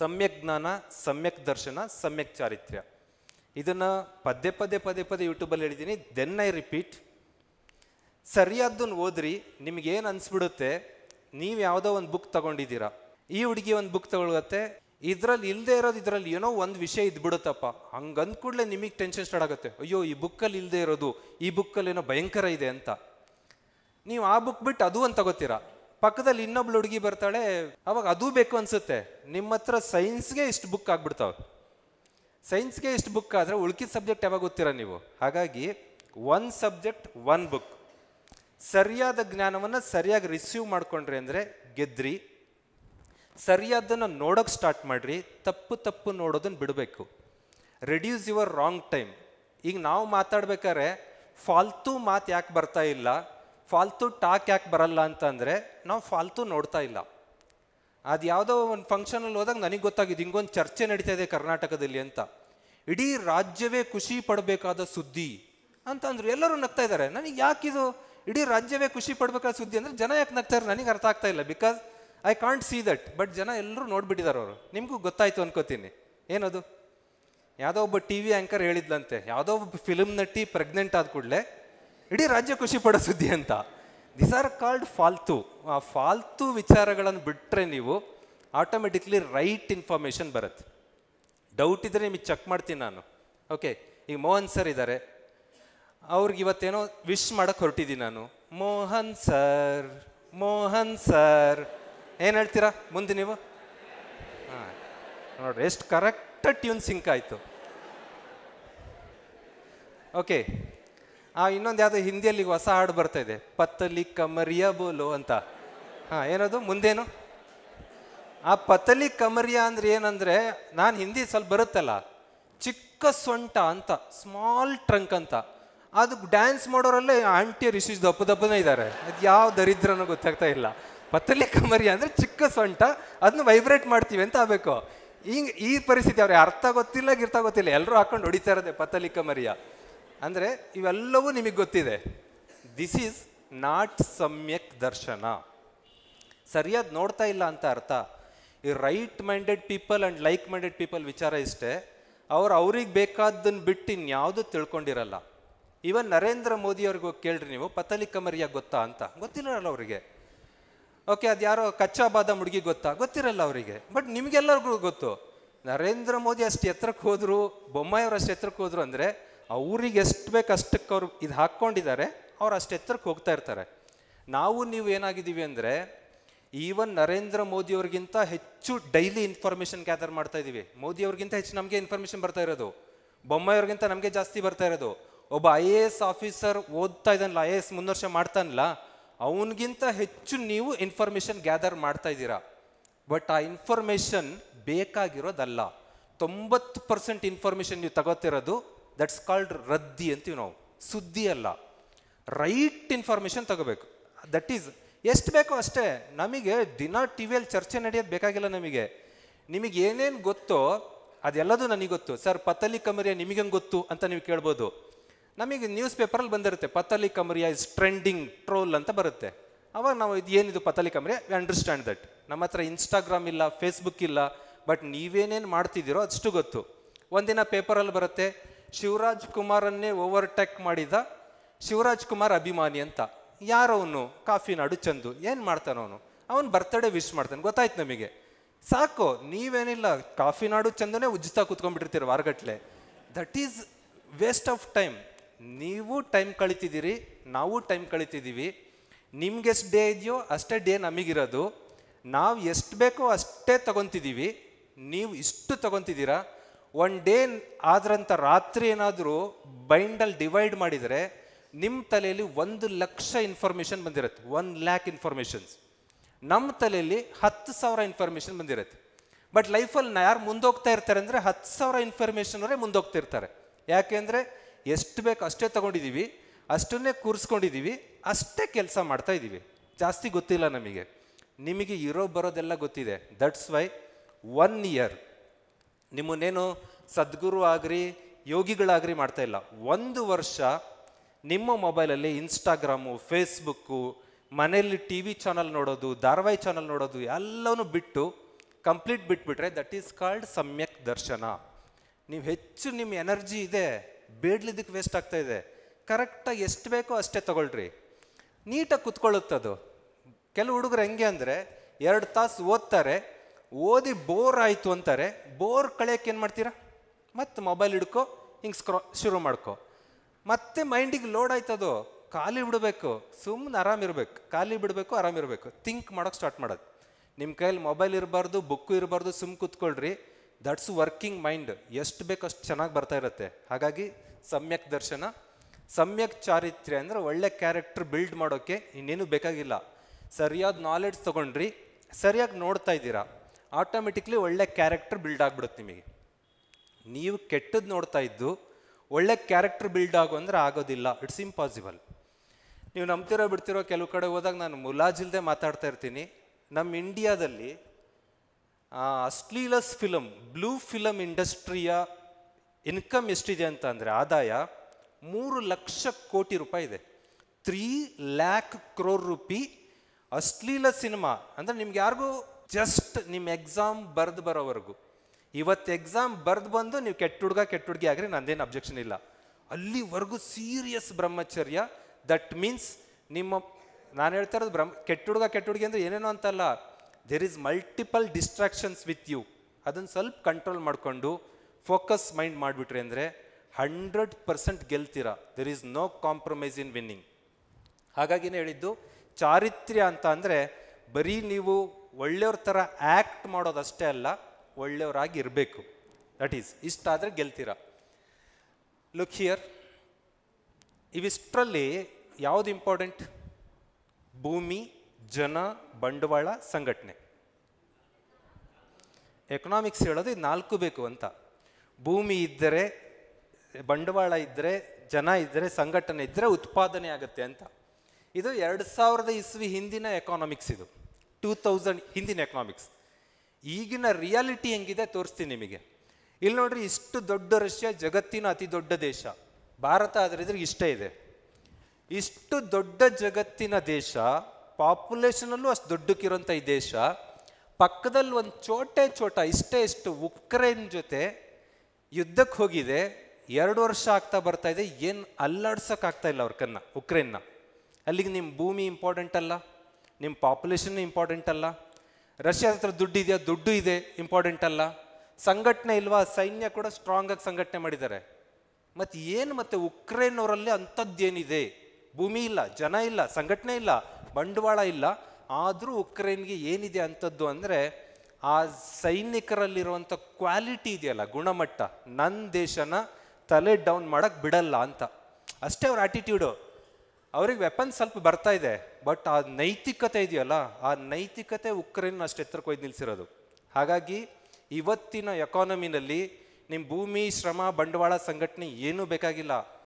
ಸಮ್ಯಕ್ ಜ್ಞಾನ ಸಮ್ಯಕ್ ದರ್ಶನ ಸಮ್ಯಕ್ ಚಾರಿತ್ರ್ಯ ಇದನ್ನು ಪದೇ ಪದೇ ಪದೇ ಪದೇ ಯೂಟ್ಯೂಬಲ್ಲಿ ಹೇಳಿದ್ದೀನಿ ದೆನ್ ಐ ರಿಪೀಟ್ ಸರಿಯಾದ್ದನ್ನು ಓದ್ರಿ ನಿಮಗೇನು ಅನಿಸ್ಬಿಡುತ್ತೆ ನೀವು ಯಾವುದೋ ಒಂದು ಬುಕ್ ತಗೊಂಡಿದ್ದೀರಾ ಈ ಹುಡುಗಿ ಒಂದು ಬುಕ್ ತಗೊಳ್ಳುತ್ತೆ ಇದರಲ್ಲಿ ಇಲ್ಲದೆ ಇರೋದು ಇದರಲ್ಲಿ ಏನೋ ಒಂದು ವಿಷಯ ಇದ್ಬಿಡುತ್ತಪ್ಪ ಹಂಗಂದ ಕೂಡಲೇ ನಿಮಗೆ ಟೆನ್ಷನ್ ಸ್ಟಾರ್ಟ್ ಆಗುತ್ತೆ ಅಯ್ಯೋ ಈ ಬುಕ್ಕಲ್ಲಿ ಇಲ್ಲದೆ ಇರೋದು ಈ ಬುಕ್ಕಲ್ಲಿ ಏನೋ ಭಯಂಕರ ಇದೆ ಅಂತ ನೀವು ಆ ಬುಕ್ ಬಿಟ್ಟು ಅದು ಒಂದು ತಗೋತೀರಾ ಪಕ್ಕದಲ್ಲಿ ಇನ್ನೊಬ್ಳು ಹುಡುಗಿ ಬರ್ತಾಳೆ ಅವಾಗ ಅದೂ ಬೇಕು ಅನಿಸುತ್ತೆ ನಿಮ್ಮ ಹತ್ರ ಸೈನ್ಸ್ಗೆ ಇಷ್ಟು ಬುಕ್ ಆಗ್ಬಿಡ್ತಾವೆ ಸೈನ್ಸ್ಗೆ ಇಷ್ಟು ಬುಕ್ ಆದರೆ ಉಳ್ಕಿದ ಸಬ್ಜೆಕ್ಟ್ ಯಾವಾಗ ಗೊತ್ತಿರ ನೀವು ಹಾಗಾಗಿ ಒನ್ ಸಬ್ಜೆಕ್ಟ್ ಒನ್ ಬುಕ್ ಸರಿಯಾದ ಜ್ಞಾನವನ್ನು ಸರಿಯಾಗಿ ರಿಸೀವ್ ಮಾಡ್ಕೊಂಡ್ರಿ ಅಂದರೆ ಗೆದ್ರಿ ಸರಿಯಾದನ್ನು ನೋಡೋಕೆ ಸ್ಟಾರ್ಟ್ ಮಾಡಿರಿ ತಪ್ಪು ತಪ್ಪು ನೋಡೋದನ್ನು ಬಿಡಬೇಕು ರೆಡ್ಯೂಸ್ ಯುವರ್ ರಾಂಗ್ ಟೈಮ್ ಈಗ ನಾವು ಮಾತಾಡ್ಬೇಕಾದ್ರೆ ಫಾಲ್ತು ಮಾತು ಯಾಕೆ ಬರ್ತಾ ಇಲ್ಲ ಫಾಲ್ತು ಟಾಕ್ ಯಾಕೆ ಬರಲ್ಲ ಅಂತಂದರೆ ನಾವು ಫಾಲ್ತು ನೋಡ್ತಾ ಇಲ್ಲ ಅದು ಯಾವುದೋ ಒಂದು ಫಂಕ್ಷನಲ್ಲಿ ಹೋದಾಗ ನನಗೆ ಗೊತ್ತಾಗಿದೆ ಹಿಂಗೊಂದು ಚರ್ಚೆ ನಡೀತಾ ಇದೆ ಕರ್ನಾಟಕದಲ್ಲಿ ಅಂತ ಇಡೀ ರಾಜ್ಯವೇ ಖುಷಿ ಪಡಬೇಕಾದ ಸುದ್ದಿ ಅಂತಂದ್ರು ಎಲ್ಲರೂ ನಗ್ತಾ ಇದ್ದಾರೆ ನನಗೆ ಯಾಕಿದು ಇಡೀ ರಾಜ್ಯವೇ ಖುಷಿ ಪಡಬೇಕಾದ ಸುದ್ದಿ ಅಂದರೆ ಜನ ಯಾಕೆ ನಗ್ತಾರೆ ನನಗೆ ಅರ್ಥ ಆಗ್ತಾ ಇಲ್ಲ because I can't see that but ಜನ ಎಲ್ಲರೂ ನೋಡ್ಬಿಟ್ಟಿದ್ದಾರೆ ಅವರು ನಿಮಗೂ ಗೊತ್ತಾಯ್ತು ಅನ್ಕೋತೀನಿ ಏನದು ಯಾವುದೋ ಒಬ್ಬ ಟಿ ವಿ ಆ್ಯಂಕರ್ ಹೇಳಿದ್ಲಂತೆ ಯಾವುದೋ ಒಬ್ಬ ಫಿಲಮ್ ನಟಿ ಪ್ರೆಗ್ನೆಂಟ್ ಆದ ಕೂಡಲೇ ಇಡೀ ರಾಜ್ಯ ಖುಷಿ ಪಡೋ ಸುದ್ದಿ ಅಂತ ದಿಸ್ ಆರ್ ಕಾಲ್ಡ್ ಫಾಲ್ತು ಆ ಫಾಲ್ತು ವಿಚಾರಗಳನ್ನು ಬಿಟ್ಟರೆ ನೀವು ಆಟೋಮೆಟಿಕ್ಲಿ ರೈಟ್ ಇನ್ಫಾರ್ಮೇಷನ್ ಬರುತ್ತೆ ಡೌಟ್ ಇದ್ದರೆ ನಿಮಗೆ ಚೆಕ್ ಮಾಡ್ತೀನಿ ನಾನು ಓಕೆ ಈಗ ಮೋಹನ್ ಸರ್ ಇದ್ದಾರೆ ಅವ್ರಿಗೆ ಇವತ್ತೇನೋ ವಿಶ್ ಮಾಡೋಕ್ಕೆ ಹೊರಟಿದ್ದೀನಿ ನಾನು ಮೋಹನ್ ಸರ್ ಮೋಹನ್ ಸರ್ ಏನು ಹೇಳ್ತೀರಾ ಮುಂದೆ ನೀವು ಹಾಂ ನೋಡ್ರಿ ಎಷ್ಟು ಕರೆಕ್ಟ್ ಟ್ಯೂನ್ ಸಿಂಕ್ ಆಯಿತು ಓಕೆ ಆ ಇನ್ನೊಂದು ಯಾವುದೋ ಹಿಂದಿಯಲ್ಲಿ ಹೊಸ ಹಾಡು ಬರ್ತಾ ಇದೆ ಪತ್ತಲಿ ಕಮರಿಯ ಬೋಲು ಅಂತ ಹಾ ಏನದು ಮುಂದೇನು ಆ ಪತಲಿ ಕಮರಿಯ ಅಂದ್ರೆ ಏನಂದ್ರೆ ನಾನು ಹಿಂದಿ ಸ್ವಲ್ಪ ಬರುತ್ತಲ್ಲ ಚಿಕ್ಕ ಸೊಂಟ ಅಂತ ಸ್ಮಾಲ್ ಟ್ರಂಕ್ ಅಂತ ಅದು ಡ್ಯಾನ್ಸ್ ಮಾಡೋರಲ್ಲೇ ಆಂಟಿ ರಿಷೀಶ್ ದಪ್ಪ ದಪ್ಪನೇ ಇದ್ದಾರೆ ಅದು ಯಾವ ದರಿದ್ರೂ ಗೊತ್ತಾಗ್ತಾ ಇಲ್ಲ ಪತ್ತಲಿ ಕಮರಿ ಅಂದ್ರೆ ಚಿಕ್ಕ ಸೊಂಟ ಅದನ್ನ ವೈಬ್ರೇಟ್ ಮಾಡ್ತೀವಿ ಅಂತ ಆಗ್ಬೇಕು ಹಿಂಗೆ ಈ ಪರಿಸ್ಥಿತಿ ಅವ್ರಿಗೆ ಅರ್ಥ ಗೊತ್ತಿಲ್ಲ ಗಿರ್ತಾ ಗೊತ್ತಿಲ್ಲ ಎಲ್ಲರೂ ಹಾಕೊಂಡು ಹೊಡಿತಾ ಇರೋದೆ ಕಮರಿಯಾ ಅಂದರೆ ಇವೆಲ್ಲವೂ ನಿಮಗೆ ಗೊತ್ತಿದೆ ದಿಸ್ ಈಸ್ ನಾಟ್ ಸಮ್ಯಕ್ ದರ್ಶನ ಸರಿಯಾದ ನೋಡ್ತಾ ಇಲ್ಲ ಅಂತ ಅರ್ಥ ಈ right minded people and like minded people ವಿಚಾರ ಇಷ್ಟೇ ಅವ್ರು ಅವ್ರಿಗೆ ಬೇಕಾದ್ದನ್ನು ಬಿಟ್ಟು ಇನ್ಯಾವುದು ತಿಳ್ಕೊಂಡಿರಲ್ಲ ಇವನ್ ನರೇಂದ್ರ ಮೋದಿ ಅವ್ರಿಗೆ ಕೇಳ್ರಿ ನೀವು ಪತಲಿಕ ಮರಿಯ ಗೊತ್ತಾ ಅಂತ ಗೊತ್ತಿರಲ್ಲ ಅವರಿಗೆ ಓಕೆ ಅದು ಯಾರೋ ಕಚ್ಚಾ ಬಾದಾಮ್ ಹುಡುಗಿ ಗೊತ್ತಾ ಗೊತ್ತಿರಲ್ಲ ಅವರಿಗೆ ಬಟ್ ನಿಮಗೆಲ್ಲರಿಗೂ ಗೊತ್ತು ನರೇಂದ್ರ ಮೋದಿ ಅಷ್ಟು ಎತ್ತರಕ್ಕೆ ಹೋದರು ಬೊಮ್ಮಾಯಿಯವರು ಅಷ್ಟು ಎತ್ತರಕ್ಕೆ ಹೋದರು ಅಂದರೆ ಅವ್ರಿಗೆ ಎಷ್ಟು ಬೇಕು ಅಷ್ಟಕ್ಕೆ ಅವ್ರು ಇದು ಹಾಕ್ಕೊಂಡಿದ್ದಾರೆ ಅವ್ರು ಅಷ್ಟು ಎತ್ತರಕ್ಕೆ ಹೋಗ್ತಾ ಇರ್ತಾರೆ ನಾವು ನೀವು ಏನಾಗಿದ್ದೀವಿ ಅಂದರೆ ಈವನ್ ನರೇಂದ್ರ ಮೋದಿಯವ್ರಿಗಿಂತ ಹೆಚ್ಚು ಡೈಲಿ ಇನ್ಫಾರ್ಮೇಷನ್ ಗ್ಯಾದರ್ ಮಾಡ್ತಾ ಇದ್ದೀವಿ ಮೋದಿಯವ್ರಿಗಿಂತ ಹೆಚ್ಚು ನಮಗೆ ಇನ್ಫಾರ್ಮೇಷನ್ ಬರ್ತಾ ಇರೋದು ಬೊಮ್ಮಾಯಿಯವ್ರಿಗಿಂತ ನಮಗೆ ಜಾಸ್ತಿ ಬರ್ತಾ ಇರೋದು ಒಬ್ಬ ಐ ಎ ಎಸ್ ಆಫೀಸರ್ ಓದ್ತಾ ಇದ್ದಾನಲ್ಲ ಐ ಎ ಎಸ್ ಮುಂದುವರ್ಷ ಮಾಡ್ತಾನಲ್ಲ ಅವನಿಗಿಂತ ಹೆಚ್ಚು ನೀವು ಇನ್ಫಾರ್ಮೇಷನ್ ಗ್ಯಾದರ್ ಮಾಡ್ತಾ ಇದ್ದೀರಾ ಬಟ್ ಆ ಇನ್ಫಾರ್ಮೇಷನ್ ಬೇಕಾಗಿರೋದಲ್ಲ ತೊಂಬತ್ತು ಪರ್ಸೆಂಟ್ ಇನ್ಫಾರ್ಮೇಷನ್ ನೀವು ತಗೋತಿರೋದು ದಟ್ಸ್ ಕಾಲ್ಡ್ ರದ್ದಿ ಅಂತೀವಿ ನಾವು ಸುದ್ದಿ ಅಲ್ಲ ರೈಟ್ ಇನ್ಫಾರ್ಮೇಷನ್ ತಗೋಬೇಕು ದಟ್ ಈಸ್ ಎಷ್ಟು ಬೇಕೋ ಅಷ್ಟೇ ನಮಗೆ ದಿನ ಟಿ ವಿಯಲ್ಲಿ ಚರ್ಚೆ ನಡೆಯೋದು ಬೇಕಾಗಿಲ್ಲ ನಮಗೆ ನಿಮಗೆ ಏನೇನು ಗೊತ್ತೋ ಅದೆಲ್ಲದೂ ನನಗೆ ಗೊತ್ತು ಸರ್ ಪತಲಿ ನಿಮಗೆ ಹೆಂಗೆ ಗೊತ್ತು ಅಂತ ನೀವು ಕೇಳ್ಬೋದು ನಮಗೆ ನ್ಯೂಸ್ ಪೇಪರಲ್ಲಿ ಬಂದಿರುತ್ತೆ Patli Kamariya is trending troll ಅಂತ ಬರುತ್ತೆ ಅವಾಗ ನಾವು ಇದು ಏನಿದು Patli Kamariya we understand that ನಮ್ಮ ಹತ್ರ ಇನ್ಸ್ಟಾಗ್ರಾಮ್ ಇಲ್ಲ ಫೇಸ್ಬುಕ್ ಇಲ್ಲ ಬಟ್ ನೀವೇನೇನು ಮಾಡ್ತಿದ್ದೀರೋ ಅಷ್ಟು ಗೊತ್ತು ಒಂದಿನ ಪೇಪರಲ್ಲಿ ಬರುತ್ತೆ ಶಿವರಾಜ್ ಕುಮಾರನ್ನೇ ಓವರ್ಟೇಕ್ ಮಾಡಿದ ಶಿವರಾಜ್ ಕುಮಾರ್ ಅಭಿಮಾನಿ ಅಂತ ಯಾರವನು ಕಾಫಿ ನಾಡು ಚಂದು ಏನು ಮಾಡ್ತಾನ ಅವನು ಅವನು ಬರ್ತಡೇ ವಿಶ್ ಮಾಡ್ತಾನೆ ಗೊತ್ತಾಯ್ತು ನಮಗೆ ಸಾಕು ನೀವೇನಿಲ್ಲ ಕಾಫಿ ನಾಡು ಚಂದನೇ ಉಜ್ಜಿಸ್ತಾ ಕೂತ್ಕೊಂಡ್ಬಿಟ್ಟಿರ್ತೀರ ವಾರಗಟ್ಲೆ that is waste of time ನೀವು ಟೈಮ್ ಕಳೀತಿದ್ದೀರಿ ನಾವು ಟೈಮ್ ಕಳೀತಿದ್ದೀವಿ ನಿಮ್ಗೆ ಎಷ್ಟು ಡೇ ಇದೆಯೋ ಅಷ್ಟೇ ಡೇ ನಮಗಿರೋದು ನಾವು ಎಷ್ಟು ಬೇಕೋ ಅಷ್ಟೇ ತಗೊತಿದ್ದೀವಿ ನೀವು ಇಷ್ಟು ತೊಗೊತಿದ್ದೀರಾ ಒನ್ ಡೇ ಆದ್ರಂಥ ರಾತ್ರಿ ಏನಾದರೂ ಬೈಂಡಲ್ಲಿ ಡಿವೈಡ್ ಮಾಡಿದರೆ ನಿಮ್ಮ ತಲೆಯಲ್ಲಿ ಒಂದು ಲಕ್ಷ ಇನ್ಫಾರ್ಮೇಷನ್ ಬಂದಿರುತ್ತೆ ಒನ್ ಲ್ಯಾಕ್ ಇನ್ಫಾರ್ಮೇಷನ್ಸ್ ನಮ್ಮ ತಲೆಯಲ್ಲಿ ಹತ್ತು ಸಾವಿರ ಇನ್ಫಾರ್ಮೇಷನ್ ಬಂದಿರುತ್ತೆ ಬಟ್ ಲೈಫಲ್ಲಿ ಯಾರು ಮುಂದೋಗ್ತಾ ಇರ್ತಾರೆ ಅಂದರೆ ಹತ್ತು ಸಾವಿರ ಇನ್ಫಾರ್ಮೇಷನ್ ಅವರೇ ಮುಂದೋಗ್ತಾ ಇರ್ತಾರೆ ಯಾಕೆಂದರೆ ಎಷ್ಟು ಬೇಕು ಅಷ್ಟೇ ತಗೊಂಡಿದ್ದೀವಿ ಅಷ್ಟನ್ನೇ ಕೂರಿಸ್ಕೊಂಡಿದ್ದೀವಿ ಅಷ್ಟೇ ಕೆಲಸ ಮಾಡ್ತಾ ಇದ್ದೀವಿ ಜಾಸ್ತಿ ಗೊತ್ತಿಲ್ಲ ನಮಗೆ ನಿಮಗೆ ಇರೋ ಬರೋದೆಲ್ಲ ಗೊತ್ತಿದೆ ದಟ್ಸ್ ವೈ ಒನ್ ಇಯರ್ ನಿಮ್ಮನ್ನೇನು ಸದ್ಗುರು ಆಗ್ರಿ ಯೋಗಿಗಳಾಗ್ರಿ ಮಾಡ್ತಾ ಇಲ್ಲ ಒಂದು ವರ್ಷ ನಿಮ್ಮ ಮೊಬೈಲಲ್ಲಿ ಇನ್ಸ್ಟಾಗ್ರಾಮು ಫೇಸ್ಬುಕ್ಕು ಮನೆಯಲ್ಲಿ ಟಿ ವಿ ಚಾನಲ್ ನೋಡೋದು ಧಾರಾವಾಹಿ ಚಾನಲ್ ನೋಡೋದು ಎಲ್ಲವೂ ಬಿಟ್ಟು ಕಂಪ್ಲೀಟ್ ಬಿಟ್ಬಿಟ್ರೆ ದಟ್ ಈಸ್ ಕಾಲ್ಡ್ ಸಮ್ಯಕ್ ದರ್ಶನ ನೀವು ಹೆಚ್ಚು ನಿಮ್ಮ ಎನರ್ಜಿ ಇದೆ ಬೇಡ್ಲಿದ್ದಕ್ಕೆ ವೇಸ್ಟ್ ಆಗ್ತಾ ಇದೆ ಕರೆಕ್ಟಾಗಿ ಎಷ್ಟು ಬೇಕೋ ಅಷ್ಟೇ ತೊಗೊಳ್ರಿ ನೀಟಾಗಿ ಕುತ್ಕೊಳ್ಳುತ್ತದು ಕೆಲವು ಹುಡುಗರು ಹೆಂಗೆ ಅಂದರೆ ಎರಡು ತಾಸು ಓದ್ತಾರೆ ಓದಿ ಬೋರ್ ಆಯಿತು ಅಂತಾರೆ ಬೋರ್ ಕಳೆಯೋಕ್ಕೆ ಏನು ಮಾಡ್ತೀರಾ ಮತ್ತೆ ಮೊಬೈಲ್ ಹಿಡ್ಕೊ ಹಿಂಗೆ ಸ್ಕ್ರೋ ಶುರು ಮಾಡ್ಕೊ ಮತ್ತೆ ಮೈಂಡಿಗೆ ಲೋಡ್ ಆಯ್ತದೋ ಖಾಲಿ ಬಿಡಬೇಕು ಸುಮ್ಮನೆ ಆರಾಮಿರ್ಬೇಕು ಖಾಲಿ ಬಿಡಬೇಕು ಇರಬೇಕು ಥಿಂಕ್ ಮಾಡೋಕ್ಕೆ ಸ್ಟಾರ್ಟ್ ಮಾಡೋದು ನಿಮ್ಮ ಕೈಯಲ್ಲಿ ಮೊಬೈಲ್ ಇರಬಾರ್ದು ಬುಕ್ಕು ಇರಬಾರ್ದು ಸುಮ್ ಕೂತ್ಕೊಳ್ರಿ ದಟ್ಸ್ ವರ್ಕಿಂಗ್ ಮೈಂಡ್ ಎಷ್ಟು ಬೇಕು ಅಷ್ಟು ಚೆನ್ನಾಗಿ ಬರ್ತಾ ಇರುತ್ತೆ ಹಾಗಾಗಿ ಸಮ್ಯಕ್ ದರ್ಶನ ಸಮ್ಯಕ್ ಚಾರಿತ್ರ್ಯ ಅಂದರೆ ಒಳ್ಳೆ ಕ್ಯಾರೆಕ್ಟರ್ ಬಿಲ್ಡ್ ಮಾಡೋಕ್ಕೆ ಇನ್ನೇನು ಬೇಕಾಗಿಲ್ಲ ಸರಿಯಾದ ನಾಲೆಡ್ಜ್ ತೊಗೊಂಡ್ರಿ ಸರಿಯಾಗಿ ನೋಡ್ತಾ ಇದ್ದೀರಾ ಆಟೋಮೆಟಿಕ್ಲಿ ಒಳ್ಳೆ ಕ್ಯಾರೆಕ್ಟರ್ ಬಿಲ್ಡ್ ಆಗಿಬಿಡುತ್ತೆ ನಿಮಗೆ ನೀವು ಕೆಟ್ಟದ್ದು ನೋಡ್ತಾ ಇದ್ದು ಒಳ್ಳೆ ಕ್ಯಾರೆಕ್ಟರ್ ಬಿಲ್ಡ್ ಆಗು ಅಂದರೆ ಆಗೋದಿಲ್ಲ ಇಟ್ಸ್ ಇಂಪಾಸಿಬಲ್ ನೀವು ನಂಬ್ತಿರೋ ಬಿಡ್ತಿರೋ ಕೆಲವು ಕಡೆ ಹೋದಾಗ ನಾನು ಮುಲಾಜಿಲ್ದೆ ಮಾತಾಡ್ತಾ ಇರ್ತೀನಿ ನಮ್ಮ ಇಂಡಿಯಾದಲ್ಲಿ ಅಶ್ಲೀಲಸ್ ಫಿಲಮ್ ಬ್ಲೂ ಫಿಲಮ್ ಇಂಡಸ್ಟ್ರಿಯ ಇನ್ಕಮ್ ಎಷ್ಟಿದೆ ಅಂತ ಅಂದರೆ ಆದಾಯ ಮೂರು ಲಕ್ಷ ಕೋಟಿ ರೂಪಾಯಿ ಇದೆ ತ್ರೀ ಲ್ಯಾಕ್ ಕ್ರೋರ್ ರೂಪಿ ಅಶ್ಲೀಲ ಸಿನಿಮಾ ಅಂದರೆ ನಿಮ್ಗೆ ಯಾರಿಗೂ ಜಸ್ಟ್ ನಿಮ್ಮ ಎಕ್ಸಾಮ್ ಬರೆದು ಬರೋವರೆಗೂ ಇವತ್ತು ಎಕ್ಸಾಮ್ ಬರೆದು ಬಂದು ನೀವು ಕೆಟ್ಟ ಹುಡುಗ ಕೆಟ್ಟ ಹುಡುಗಿ ಆಗ್ರಿ ನಂದೇನು ಅಬ್ಜೆಕ್ಷನ್ ಇಲ್ಲ ಅಲ್ಲಿವರೆಗೂ ಸೀರಿಯಸ್ ಬ್ರಹ್ಮಚರ್ಯ ದಟ್ ಮೀನ್ಸ್ ನಿಮ್ಮ ನಾನು ಹೇಳ್ತಾ ಇರೋದು ಬ್ರಹ್ಮ ಕೆಟ್ಟ ಹುಡುಗ ಕೆಟ್ಟ ಹುಡುಗಿ ಅಂದರೆ ಏನೇನೋ ಅಂತಲ್ಲ there is multiple distractions with you ಅದನ್ನು ಸ್ವಲ್ಪ ಕಂಟ್ರೋಲ್ ಮಾಡಿಕೊಂಡು ಫೋಕಸ್ ಮೈಂಡ್ ಮಾಡಿಬಿಟ್ರಿ ಅಂದರೆ ಹಂಡ್ರೆಡ್ ಪರ್ಸೆಂಟ್ ಗೆಲ್ತೀರಾ there is no compromise in winning ಹಾಗಾಗಿನೇ ಹೇಳಿದ್ದು ಚಾರಿತ್ರ್ಯ ಅಂತ ಅಂದರೆ ಬರೀ ನೀವು ಒಳ್ಳೆಯವ್ರ ಥರ ಆ್ಯಕ್ಟ್ ಮಾಡೋದಷ್ಟೇ ಅಲ್ಲ ಒಳ್ಳೆಯವರಾಗಿ ಇರಬೇಕು ದಟ್ ಈಸ್ ಇಷ್ಟಾದರೆ ಗೆಲ್ತೀರ ಲುಕ್ ಹಿಯರ್ ಇವಿಷ್ಟರಲ್ಲಿ ಯಾವುದು ಇಂಪಾರ್ಟೆಂಟ್ ಭೂಮಿ ಜನ ಬಂಡವಾಳ ಸಂಘಟನೆ ಎಕನಾಮಿಕ್ಸ್ ಹೇಳೋದು ಇದು ನಾಲ್ಕು ಬೇಕು ಅಂತ ಭೂಮಿ ಇದ್ದರೆ ಬಂಡವಾಳ ಇದ್ದರೆ ಜನ ಇದ್ದರೆ ಸಂಘಟನೆ ಇದ್ದರೆ ಉತ್ಪಾದನೆ ಆಗುತ್ತೆ ಅಂತ ಇದು ಎರಡು ಸಾವಿರದ ಇಸ್ವಿ ಹಿಂದಿನ ಎಕನಾಮಿಕ್ಸ್ ಇದು ಟೂ ತೌಸಂಡ್ ಹಿಂದಿನ ಎಕನಾಮಿಕ್ಸ್ ಈಗಿನ ರಿಯಾಲಿಟಿ ಹೆಂಗಿದೆ ತೋರಿಸ್ತೀನಿ ನಿಮಗೆ ಇಲ್ಲಿ ನೋಡ್ರಿ ಇಷ್ಟು ದೊಡ್ಡ ರಷ್ಯಾ ಜಗತ್ತಿನ ಅತಿ ದೊಡ್ಡ ದೇಶ ಭಾರತ ಅದರಿದ್ರೆ ಇಷ್ಟ ಇದೆ ಇಷ್ಟು ದೊಡ್ಡ ಜಗತ್ತಿನ ದೇಶ ಪಾಪ್ಯುಲೇಷನಲ್ಲೂ ಅಷ್ಟು ದೊಡ್ಡಕ್ಕಿರೋಂಥ ಈ ದೇಶ ಪಕ್ಕದಲ್ಲಿ ಒಂದು ಚೋಟೆ ಚೋಟ ಇಷ್ಟೇ ಇಷ್ಟು ಉಕ್ರೇನ್ ಜೊತೆ ಯುದ್ಧಕ್ಕೆ ಹೋಗಿದೆ ಎರಡು ವರ್ಷ ಆಗ್ತಾ ಬರ್ತಾ ಇದೆ ಏನು ಅಲ್ಲಾಡ್ಸೋಕ್ಕಾಗ್ತಾ ಇಲ್ಲ ಅವ್ರ ಕನ್ನ ಉಕ್ರೇನ್ನ ಅಲ್ಲಿಗೆ ನಿಮ್ಮ ಭೂಮಿ ಇಂಪಾರ್ಟೆಂಟ್ ಅಲ್ಲ ನಿಮ್ಮ ಪಾಪ್ಯುಲೇಷನ್ ಇಂಪಾರ್ಟೆಂಟ್ ಅಲ್ಲ ರಷ್ಯಾದ ಹತ್ರ ದುಡ್ಡು ಇದೆಯಾ ದುಡ್ಡು ಇದೆ ಇಂಪಾರ್ಟೆಂಟ್ ಅಲ್ಲ ಸಂಘಟನೆ ಇಲ್ವಾ ಸೈನ್ಯ ಕೂಡ ಸ್ಟ್ರಾಂಗಾಗಿ ಸಂಘಟನೆ ಮಾಡಿದ್ದಾರೆ ಮತ್ತು ಏನು ಮತ್ತೆ ಉಕ್ರೇನ್ ಅವರಲ್ಲಿ ಅಂಥದ್ದೇನಿದೆ ಭೂಮಿ ಇಲ್ಲ ಜನ ಇಲ್ಲ ಸಂಘಟನೆ ಇಲ್ಲ ಬಂಡವಾಳ ಇಲ್ಲ ಆದರೂ ಉಕ್ರೇನ್ಗೆ ಏನಿದೆ ಅಂಥದ್ದು ಅಂದರೆ ಆ ಸೈನಿಕರಲ್ಲಿರುವಂಥ ಕ್ವಾಲಿಟಿ ಇದೆಯಲ್ಲ ಗುಣಮಟ್ಟ ನನ್ನ ದೇಶನ ತಲೆ ಡೌನ್ ಮಾಡೋಕ್ಕೆ ಬಿಡಲ್ಲ ಅಂತ ಅಷ್ಟೇ ಅವ್ರ ಆ್ಯಟಿಟ್ಯೂಡು ಅವ್ರಿಗೆ ವೆಪನ್ ಸ್ವಲ್ಪ ಬರ್ತಾ ಇದೆ ಬಟ್ ಆ ನೈತಿಕತೆ ಇದೆಯಲ್ಲ ಆ ನೈತಿಕತೆ ಉಕ್ರೇನ್ ಅಷ್ಟು ಎತ್ತರಕ್ಕೆ ಒಯ್ದು ನಿಲ್ಸಿರೋದು ಹಾಗಾಗಿ ಇವತ್ತಿನ ಎಕಾನಮಿನಲ್ಲಿ ನಿಮ್ಮ ಭೂಮಿ ಶ್ರಮ ಬಂಡವಾಳ ಸಂಘಟನೆ ಏನೂ ಬೇಕಾಗಿಲ್ಲ